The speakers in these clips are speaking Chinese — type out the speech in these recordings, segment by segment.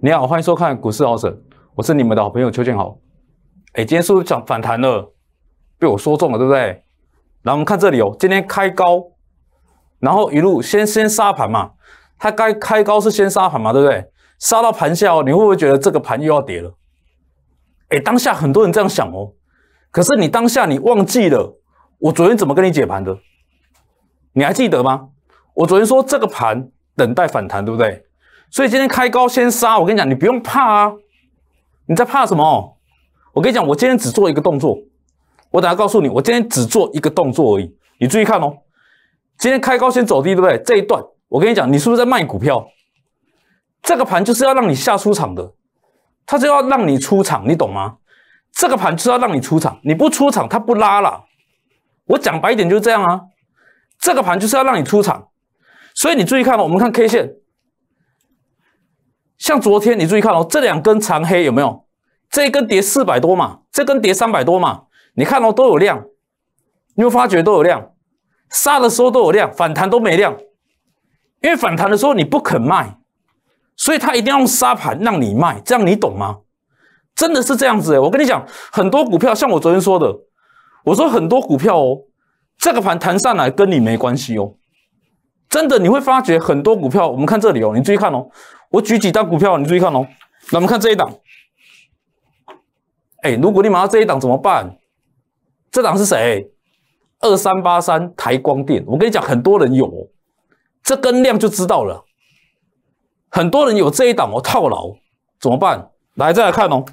你好，欢迎收看《股市好手》，我是你们的好朋友邱建豪。哎，今天是不是涨反弹了？被我说中了，对不对？然后我们看这里哦，今天开高，然后一路先先杀盘嘛，它该开高是先杀盘嘛，对不对？杀到盘下哦，你会不会觉得这个盘又要跌了？哎，当下很多人这样想哦，可是你当下你忘记了，我昨天怎么跟你解盘的？你还记得吗？我昨天说这个盘等待反弹，对不对？所以今天开高先杀，我跟你讲，你不用怕啊，你在怕什么？我跟你讲，我今天只做一个动作，我等下告诉你，我今天只做一个动作而已。你注意看哦，今天开高先走低，对不对？这一段，我跟你讲，你是不是在卖股票？这个盘就是要让你下出场的，它就要让你出场，你懂吗？这个盘就是要让你出场，你不出场，它不拉了。我讲白一点就是这样啊，这个盘就是要让你出场，所以你注意看哦，我们看 K 线。像昨天你注意看哦，这两根长黑有没有？这一根跌四百多嘛，这根跌三百多嘛。你看哦，都有量，你会发觉都有量，杀的时候都有量，反弹都没量。因为反弹的时候你不肯卖，所以他一定要用杀盘让你卖，这样你懂吗？真的是这样子诶，我跟你讲，很多股票像我昨天说的，我说很多股票哦，这个盘弹上来跟你没关系哦，真的你会发觉很多股票，我们看这里哦，你注意看哦。我举几档股票，你注意看哦。那我们看这一档，哎，如果你买到这一档怎么办？这档是谁？二三八三台光电。我跟你讲，很多人有这根量就知道了，很多人有这一档，我套牢怎么办？来，再来看哦，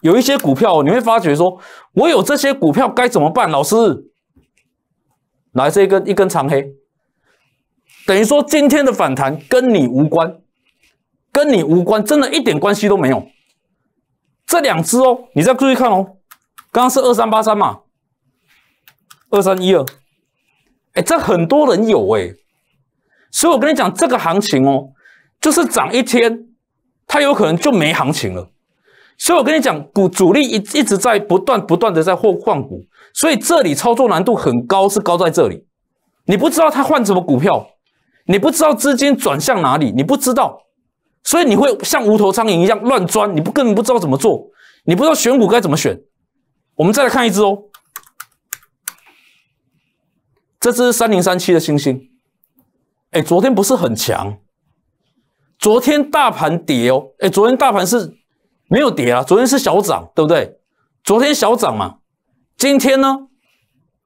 有一些股票你会发觉说，我有这些股票该怎么办？老师，来这一根一根长黑，等于说今天的反弹跟你无关。跟你无关，真的一点关系都没有。这两只哦，你再注意看哦，刚刚是二三八三嘛，二三一二，哎，这很多人有哎，所以我跟你讲，这个行情哦，就是涨一天，它有可能就没行情了。所以我跟你讲，股主力一一直在不断不断的在换换股，所以这里操作难度很高，是高在这里。你不知道它换什么股票，你不知道资金转向哪里，你不知道。所以你会像无头苍蝇一样乱钻，你不根本不知道怎么做，你不知道选股该怎么选。我们再来看一只哦，这只三零三七的星星，哎，昨天不是很强，昨天大盘跌哦，哎，昨天大盘是没有跌啊，昨天是小涨，对不对？昨天小涨嘛，今天呢？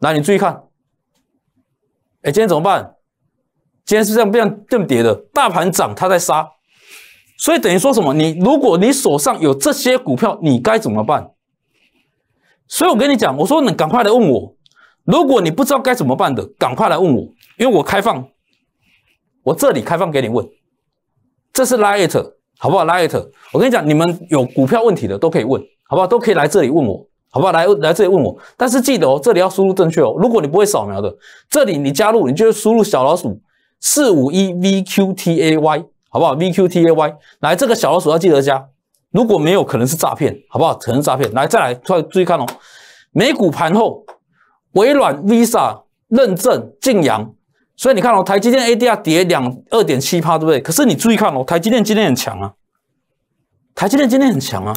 来，你注意看，哎，今天怎么办？今天是这样，这样这么跌的，大盘涨它在杀。所以等于说什么？你如果你手上有这些股票，你该怎么办？所以我跟你讲，我说你赶快来问我。如果你不知道该怎么办的，赶快来问我，因为我开放，我这里开放给你问。这是 light，好不好？light，我跟你讲，你们有股票问题的都可以问，好不好？都可以来这里问我，好不好？来来这里问我。但是记得哦，这里要输入正确哦。如果你不会扫描的，这里你加入，你就输入小老鼠四五一 VQTAY。好不好？VQTY a 来，这个小老鼠要记得加。如果没有，可能是诈骗，好不好？可能是诈骗。来，再来，快注意看哦。美股盘后，微软、Visa 认证晋阳。所以你看哦，台积电 ADR 跌两二点七趴，对不对？可是你注意看哦，台积电今天很强啊！台积电今天很强啊！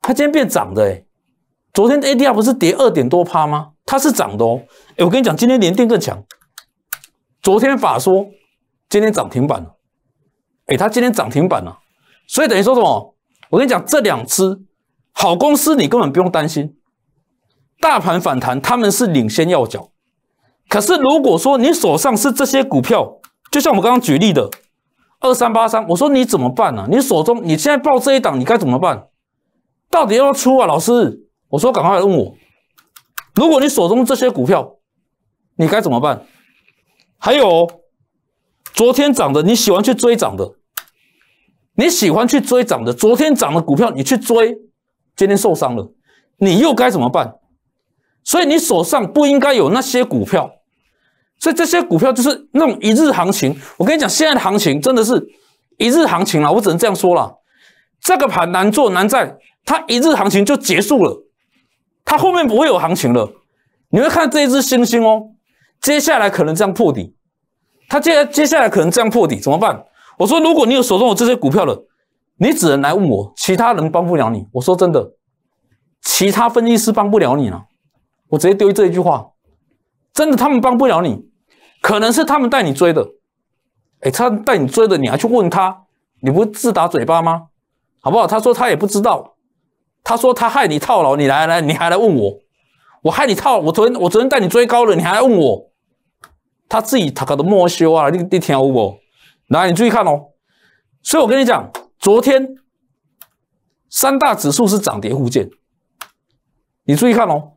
它今天变涨的诶，昨天 ADR 不是跌二点多趴吗？它是涨的哦。哎，我跟你讲，今天联电更强。昨天法说，今天涨停板了。哎，它今天涨停板了，所以等于说什么？我跟你讲，这两只好公司你根本不用担心，大盘反弹他们是领先要角。可是如果说你手上是这些股票，就像我们刚刚举例的二三八三，我说你怎么办呢？你手中你现在报这一档，你该怎么办？到底要不要出啊？老师，我说赶快来问我。如果你手中这些股票，你该怎么办？还有昨天涨的，你喜欢去追涨的？你喜欢去追涨的，昨天涨的股票你去追，今天受伤了，你又该怎么办？所以你手上不应该有那些股票，所以这些股票就是那种一日行情。我跟你讲，现在的行情真的是一日行情了，我只能这样说了。这个盘难做难在它一日行情就结束了，它后面不会有行情了。你会看这一只星星哦，接下来可能这样破底，它接接下来可能这样破底，怎么办？我说，如果你有手中有这些股票了，你只能来问我，其他人帮不了你。我说真的，其他分析师帮不了你了。我直接丢这一句话，真的他们帮不了你，可能是他们带你追的。哎，他带你追的，你还去问他，你不自打嘴巴吗？好不好？他说他也不知道，他说他害你套牢，你来来，你还来问我，我害你套，我昨天我昨天带你追高了，你还问我，他自己他搞的莫修啊，你你听我。来，你注意看哦。所以我跟你讲，昨天三大指数是涨跌互见。你注意看哦，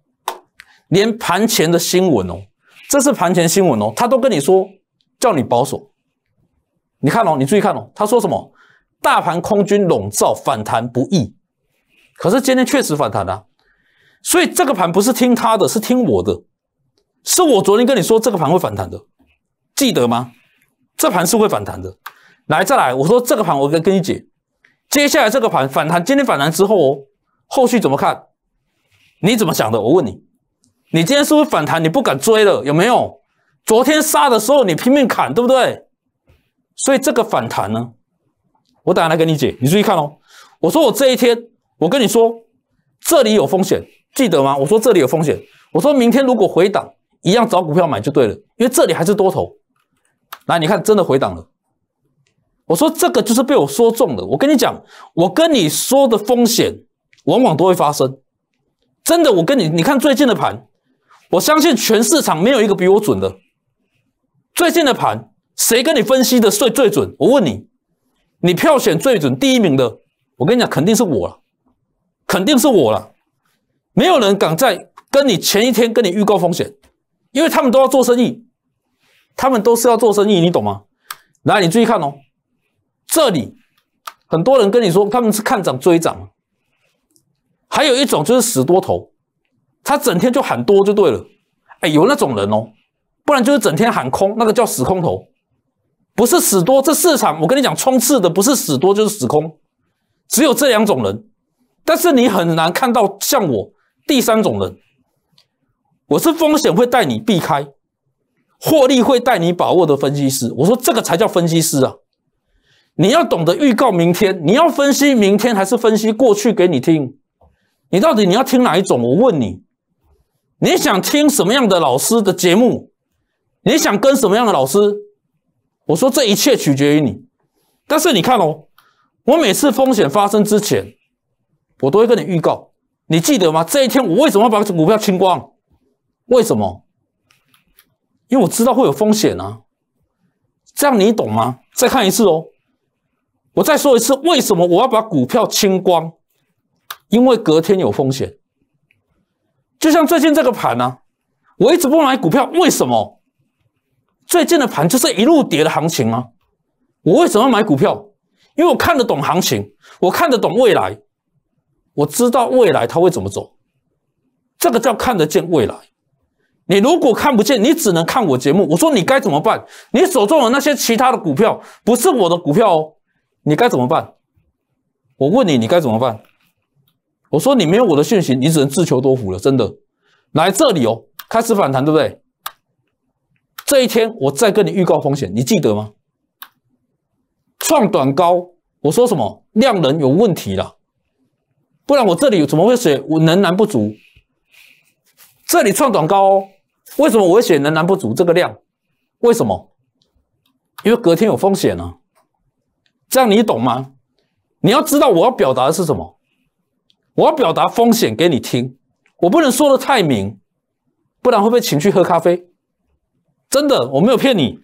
连盘前的新闻哦，这是盘前新闻哦，他都跟你说叫你保守。你看哦，你注意看哦，他说什么？大盘空军笼罩，反弹不易。可是今天确实反弹了。所以这个盘不是听他的是听我的，是我昨天跟你说这个盘会反弹的，记得吗？这盘是会反弹的，来再来，我说这个盘我跟跟你解，接下来这个盘反弹，今天反弹之后哦，后续怎么看？你怎么想的？我问你，你今天是不是反弹？你不敢追了有没有？昨天杀的时候你拼命砍，对不对？所以这个反弹呢，我等下来跟你解，你注意看哦。我说我这一天，我跟你说这里有风险，记得吗？我说这里有风险，我说明天如果回档，一样找股票买就对了，因为这里还是多头。那你看，真的回档了。我说这个就是被我说中了。我跟你讲，我跟你说的风险，往往都会发生。真的，我跟你，你看最近的盘，我相信全市场没有一个比我准的。最近的盘，谁跟你分析的最最准？我问你，你票选最准第一名的，我跟你讲，肯定是我了，肯定是我了。没有人敢在跟你前一天跟你预告风险，因为他们都要做生意。他们都是要做生意，你懂吗？来，你注意看哦，这里很多人跟你说他们是看涨追涨，还有一种就是死多头，他整天就喊多就对了。哎，有那种人哦，不然就是整天喊空，那个叫死空头，不是死多。这市场我跟你讲，冲刺的不是死多就是死空，只有这两种人。但是你很难看到像我第三种人，我是风险会带你避开。获利会带你把握的分析师，我说这个才叫分析师啊！你要懂得预告明天，你要分析明天，还是分析过去给你听？你到底你要听哪一种？我问你，你想听什么样的老师的节目？你想跟什么样的老师？我说这一切取决于你。但是你看哦，我每次风险发生之前，我都会跟你预告。你记得吗？这一天我为什么要把股票清光？为什么？因为我知道会有风险啊，这样你懂吗？再看一次哦，我再说一次，为什么我要把股票清光？因为隔天有风险。就像最近这个盘呢，我一直不买股票，为什么？最近的盘就是一路跌的行情啊。我为什么要买股票？因为我看得懂行情，我看得懂未来，我知道未来它会怎么走，这个叫看得见未来。你如果看不见，你只能看我节目。我说你该怎么办？你手中的那些其他的股票不是我的股票哦，你该怎么办？我问你，你该怎么办？我说你没有我的讯息，你只能自求多福了。真的，来这里哦，开始反弹，对不对？这一天我再跟你预告风险，你记得吗？创短高，我说什么量能有问题了，不然我这里怎么会写我能难不足？这里创短高哦。为什么我会选的难不足这个量？为什么？因为隔天有风险呢。这样你懂吗？你要知道我要表达的是什么。我要表达风险给你听，我不能说的太明，不然会被请去喝咖啡。真的，我没有骗你。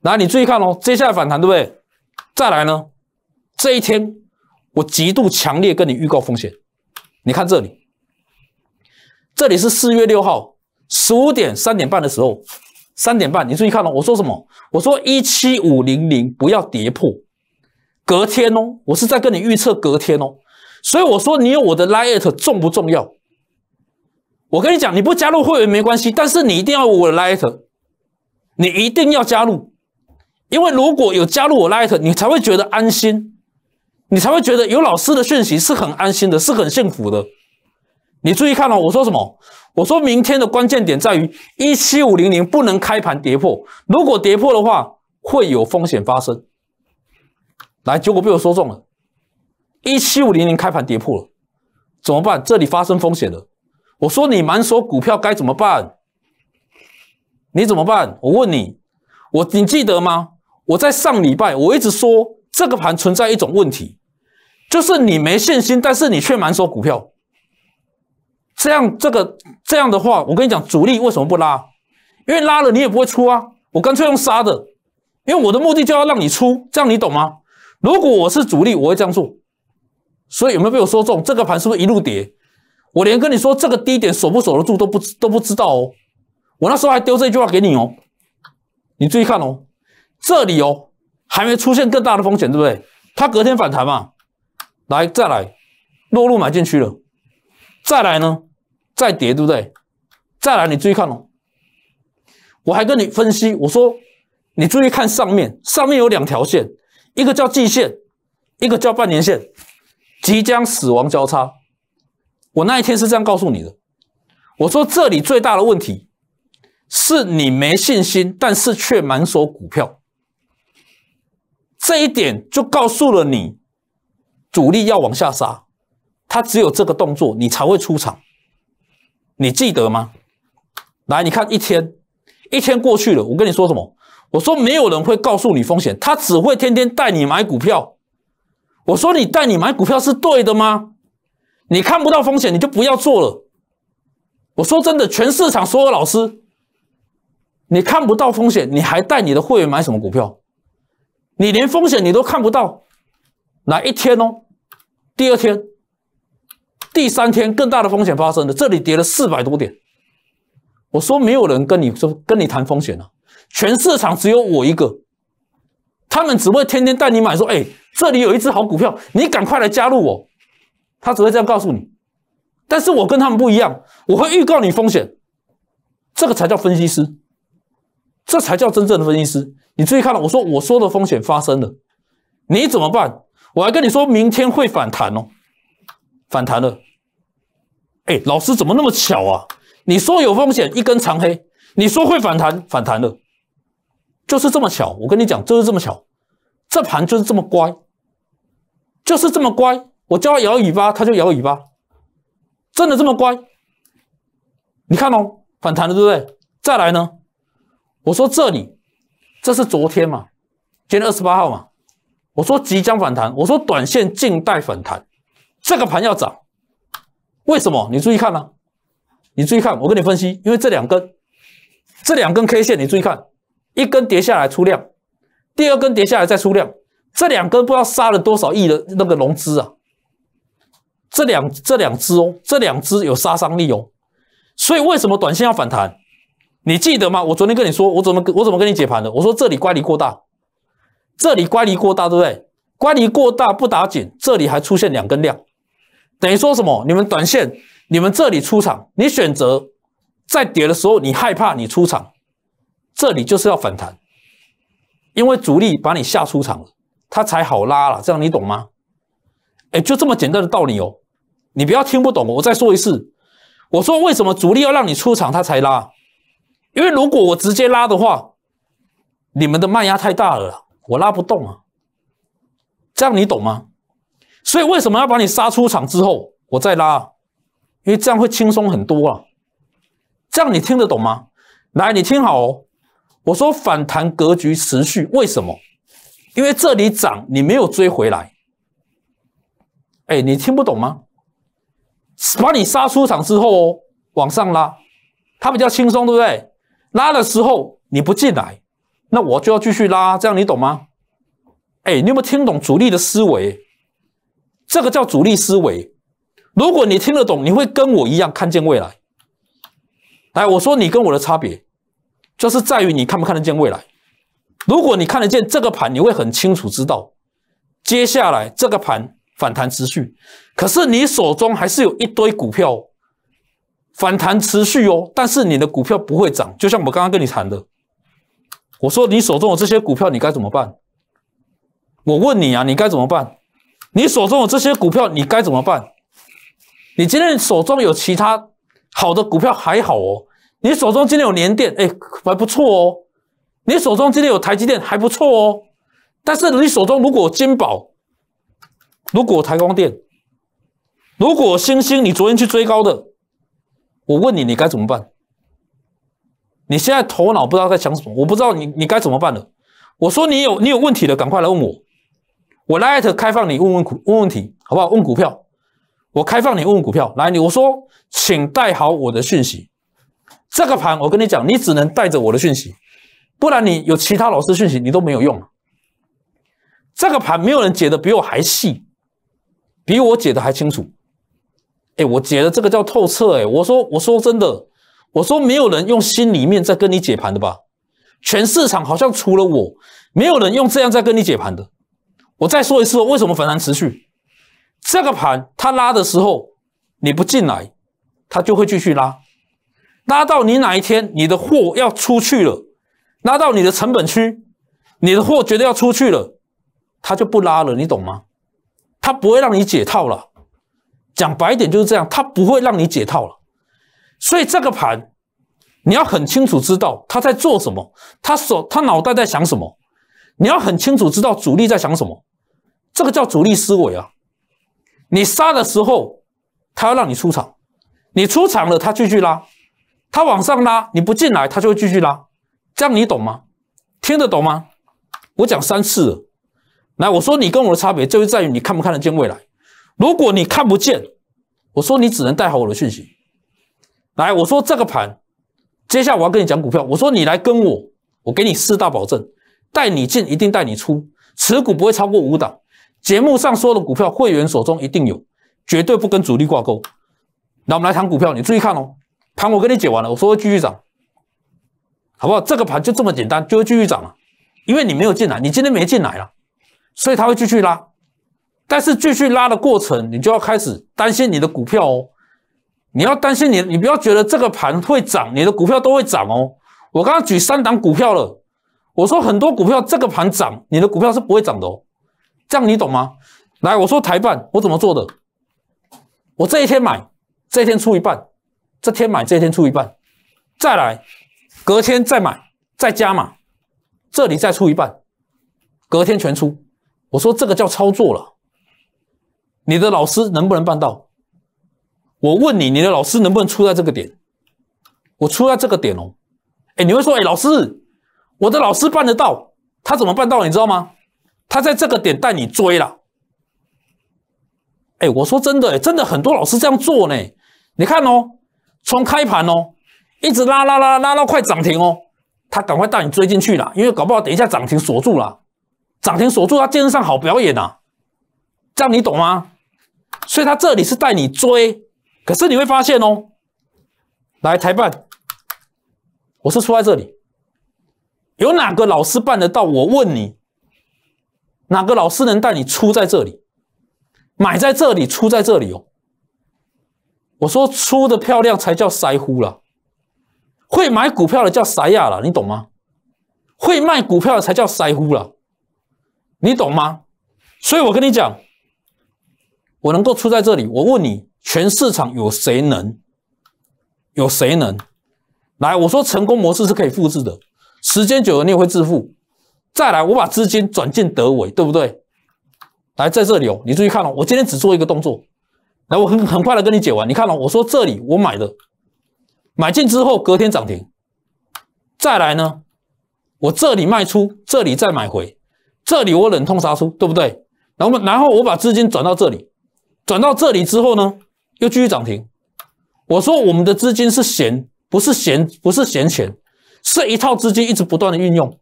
来，你注意看哦，接下来反弹对不对？再来呢，这一天我极度强烈跟你预告风险。你看这里，这里是四月六号。十五点三点半的时候，三点半你注意看哦，我说什么？我说一七五零零不要跌破。隔天哦，我是在跟你预测隔天哦，所以我说你有我的 l i t 重不重要？我跟你讲，你不加入会员没关系，但是你一定要我的 l i t 你一定要加入，因为如果有加入我 l i t 你才会觉得安心，你才会觉得有老师的讯息是很安心的，是很幸福的。你注意看了，我说什么？我说明天的关键点在于一七五零零不能开盘跌破，如果跌破的话，会有风险发生。来，结果被我说中了，一七五零零开盘跌破了，怎么办？这里发生风险了。我说你满手股票该怎么办？你怎么办？我问你，我你记得吗？我在上礼拜我一直说这个盘存在一种问题，就是你没信心，但是你却满手股票。这样这个这样的话，我跟你讲，主力为什么不拉？因为拉了你也不会出啊，我干脆用杀的，因为我的目的就要让你出，这样你懂吗？如果我是主力，我会这样做。所以有没有被我说中？这个盘是不是一路跌？我连跟你说这个低点守不守得住都不都不知道哦。我那时候还丢这句话给你哦，你注意看哦，这里哦还没出现更大的风险，对不对？它隔天反弹嘛，来再来，落入买进去了，再来呢？再跌，对不对？再来，你注意看哦。我还跟你分析，我说你注意看上面，上面有两条线，一个叫季线，一个叫半年线，即将死亡交叉。我那一天是这样告诉你的。我说这里最大的问题是，你没信心，但是却满手股票。这一点就告诉了你，主力要往下杀，他只有这个动作，你才会出场。你记得吗？来，你看一天，一天过去了。我跟你说什么？我说没有人会告诉你风险，他只会天天带你买股票。我说你带你买股票是对的吗？你看不到风险，你就不要做了。我说真的，全市场所有老师，你看不到风险，你还带你的会员买什么股票？你连风险你都看不到，来一天哦？第二天。第三天，更大的风险发生了。这里跌了四百多点，我说没有人跟你说跟你谈风险了，全市场只有我一个，他们只会天天带你买，说哎，这里有一只好股票，你赶快来加入我，他只会这样告诉你。但是我跟他们不一样，我会预告你风险，这个才叫分析师，这才叫真正的分析师。你注意看了，我说我说的风险发生了，你怎么办？我还跟你说明天会反弹哦。反弹了，哎，老师怎么那么巧啊？你说有风险，一根长黑，你说会反弹，反弹了，就是这么巧。我跟你讲，就是这么巧，这盘就是这么乖，就是这么乖。我叫它摇尾巴，它就摇尾巴，真的这么乖？你看哦，反弹了，对不对？再来呢，我说这里，这是昨天嘛，今天二十八号嘛，我说即将反弹，我说短线静待反弹。这个盘要涨，为什么？你注意看啊，你注意看，我跟你分析，因为这两根，这两根 K 线，你注意看，一根跌下来出量，第二根跌下来再出量，这两根不知道杀了多少亿的那个融资啊，这两这两支哦，这两只有杀伤力哦，所以为什么短线要反弹？你记得吗？我昨天跟你说，我怎么我怎么跟你解盘的？我说这里乖离过大，这里乖离过大，对不对？乖离过大不打紧，这里还出现两根量。等于说什么？你们短线，你们这里出场，你选择在跌的时候，你害怕你出场，这里就是要反弹，因为主力把你吓出场了，他才好拉了，这样你懂吗？哎，就这么简单的道理哦，你不要听不懂。我再说一次，我说为什么主力要让你出场，他才拉？因为如果我直接拉的话，你们的卖压太大了，我拉不动啊。这样你懂吗？所以为什么要把你杀出场之后，我再拉？因为这样会轻松很多啊！这样你听得懂吗？来，你听好哦。我说反弹格局持续，为什么？因为这里涨你没有追回来。哎，你听不懂吗？把你杀出场之后哦，往上拉，它比较轻松，对不对？拉的时候你不进来，那我就要继续拉，这样你懂吗？哎，你有没有听懂主力的思维？这个叫主力思维。如果你听得懂，你会跟我一样看见未来。来，我说你跟我的差别，就是在于你看不看得见未来。如果你看得见这个盘，你会很清楚知道，接下来这个盘反弹持续。可是你手中还是有一堆股票，反弹持续哦，但是你的股票不会涨。就像我刚刚跟你谈的，我说你手中的这些股票，你该怎么办？我问你啊，你该怎么办？你手中的这些股票，你该怎么办？你今天手中有其他好的股票还好哦，你手中今天有联电，哎，还不错哦；你手中今天有台积电，还不错哦。但是你手中如果金宝，如果台光电，如果星星，你昨天去追高的，我问你，你该怎么办？你现在头脑不知道在想什么，我不知道你你该怎么办了。我说你有你有问题的，赶快来问我。我来艾 t 开放你问问股问问题好不好？问股票，我开放你问问股票。来你我说，请带好我的讯息。这个盘我跟你讲，你只能带着我的讯息，不然你有其他老师讯息你都没有用。这个盘没有人解的比我还细，比我解的还清楚。哎，我解的这个叫透彻。哎，我说我说真的，我说没有人用心里面在跟你解盘的吧？全市场好像除了我，没有人用这样在跟你解盘的。我再说一次，为什么反弹持续？这个盘它拉的时候，你不进来，它就会继续拉，拉到你哪一天你的货要出去了，拉到你的成本区，你的货觉得要出去了，它就不拉了，你懂吗？它不会让你解套了。讲白一点就是这样，它不会让你解套了。所以这个盘，你要很清楚知道它在做什么，它手、它脑袋在想什么，你要很清楚知道主力在想什么。这个叫主力思维啊！你杀的时候，他要让你出场；你出场了，他继续拉；他往上拉，你不进来，他就会继续拉。这样你懂吗？听得懂吗？我讲三次。来，我说你跟我的差别，就是在于你看不看得见未来。如果你看不见，我说你只能带好我的讯息。来，我说这个盘，接下来我要跟你讲股票。我说你来跟我，我给你四大保证：带你进，一定带你出；持股不会超过五档。节目上说的股票，会员手中一定有，绝对不跟主力挂钩。那我们来谈股票，你注意看哦。盘我跟你解完了，我说会继续涨，好不好？这个盘就这么简单，就会继续涨了。因为你没有进来，你今天没进来了，所以它会继续拉。但是继续拉的过程，你就要开始担心你的股票哦。你要担心你，你不要觉得这个盘会涨，你的股票都会涨哦。我刚刚举三档股票了，我说很多股票这个盘涨，你的股票是不会涨的哦。这样你懂吗？来，我说台办，我怎么做的？我这一天买，这一天出一半；这天买，这一天出一半；再来，隔天再买，再加码，这里再出一半，隔天全出。我说这个叫操作了。你的老师能不能办到？我问你，你的老师能不能出在这个点？我出在这个点哦。哎，你会说，哎，老师，我的老师办得到，他怎么办到？你知道吗？他在这个点带你追了，哎，我说真的，真的很多老师这样做呢。你看哦，从开盘哦，一直拉拉拉拉到快涨停哦，他赶快带你追进去了，因为搞不好等一下涨停锁住了，涨停锁住他今日上好表演啊，这样你懂吗？所以他这里是带你追，可是你会发现哦，来台办，我是说在这里，有哪个老师办得到？我问你。哪个老师能带你出在这里？买在这里，出在这里哦。我说出的漂亮才叫塞呼了，会买股票的叫塞亚了，你懂吗？会卖股票的才叫塞呼了，你懂吗？所以我跟你讲，我能够出在这里，我问你，全市场有谁能？有谁能？来，我说成功模式是可以复制的，时间久了你也会致富。再来，我把资金转进德伟，对不对？来，在这里哦，你注意看了。我今天只做一个动作，来，我很很快的跟你解完。你看了，我说这里我买的，买进之后隔天涨停。再来呢，我这里卖出，这里再买回，这里我忍痛杀出，对不对？然后，然后我把资金转到这里，转到这里之后呢，又继续涨停。我说我们的资金是闲，不是闲，不是闲钱，是一套资金一直不断的运用。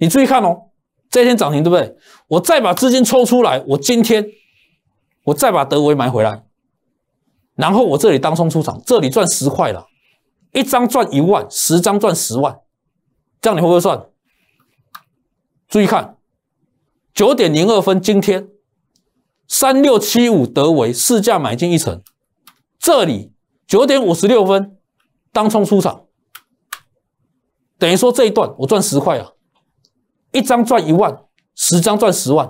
你注意看哦，这一天涨停对不对？我再把资金抽出来，我今天我再把德维买回来，然后我这里当冲出场，这里赚十块了，一张赚一万，十张赚十万，这样你会不会算？注意看，九点零二分今天三六七五德维市价买进一层，这里九点五十六分当冲出场，等于说这一段我赚十块啊。一张赚一万，十张赚十万，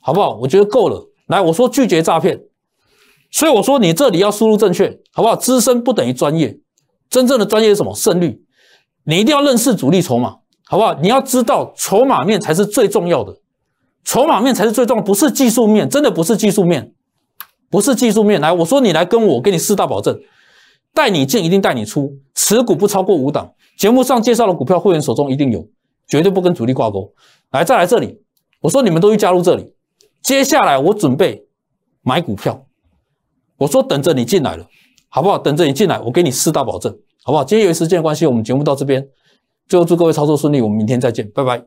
好不好？我觉得够了。来，我说拒绝诈骗，所以我说你这里要输入正确，好不好？资深不等于专业，真正的专业是什么？胜率，你一定要认识主力筹码，好不好？你要知道筹码面才是最重要的，筹码面才是最重要不是技术面，真的不是技术面，不是技术面。来，我说你来跟我，给你四大保证，带你进一定带你出，持股不超过五档，节目上介绍的股票，会员手中一定有。绝对不跟主力挂钩，来再来这里，我说你们都去加入这里，接下来我准备买股票，我说等着你进来了，好不好？等着你进来，我给你四大保证，好不好？今天由于时间关系，我们节目到这边，最后祝各位操作顺利，我们明天再见，拜拜。